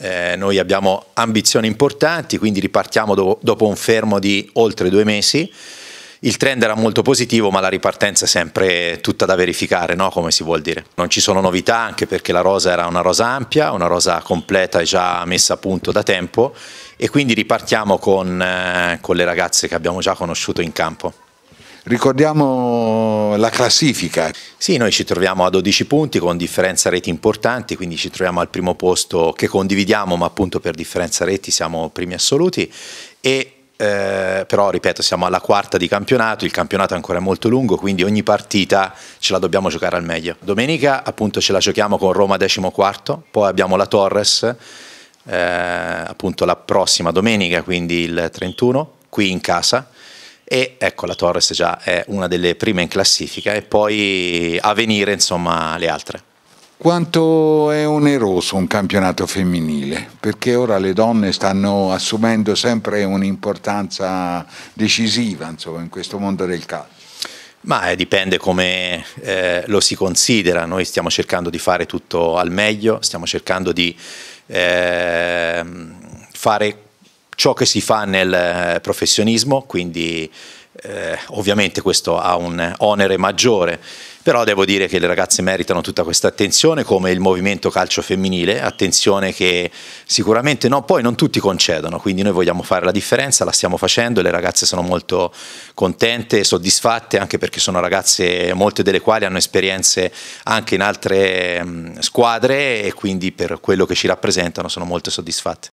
eh, noi abbiamo ambizioni importanti, quindi ripartiamo do- dopo un fermo di oltre due mesi. Il trend era molto positivo, ma la ripartenza è sempre tutta da verificare, no? come si vuol dire. Non ci sono novità, anche perché la rosa era una rosa ampia, una rosa completa e già messa a punto da tempo, e quindi ripartiamo con, eh, con le ragazze che abbiamo già conosciuto in campo. Ricordiamo la classifica. Sì, noi ci troviamo a 12 punti con differenza reti importanti, quindi ci troviamo al primo posto che condividiamo, ma appunto per differenza reti siamo primi assoluti e eh, però ripeto siamo alla quarta di campionato, il campionato è ancora molto lungo quindi ogni partita ce la dobbiamo giocare al meglio. Domenica appunto ce la giochiamo con Roma decimo quarto, poi abbiamo la Torres eh, appunto la prossima domenica quindi il 31 qui in casa e ecco la Torres già è una delle prime in classifica e poi a venire insomma le altre. Quanto è oneroso un campionato femminile? Perché ora le donne stanno assumendo sempre un'importanza decisiva insomma, in questo mondo del calcio. Ma eh, dipende come eh, lo si considera, noi stiamo cercando di fare tutto al meglio, stiamo cercando di eh, fare ciò che si fa nel eh, professionismo, quindi eh, ovviamente questo ha un onere maggiore, però devo dire che le ragazze meritano tutta questa attenzione come il movimento calcio femminile, attenzione che sicuramente no, poi non tutti concedono, quindi noi vogliamo fare la differenza, la stiamo facendo, le ragazze sono molto contente, soddisfatte, anche perché sono ragazze, molte delle quali hanno esperienze anche in altre mh, mm, squadre e quindi per quello che ci rappresentano sono molto soddisfatte.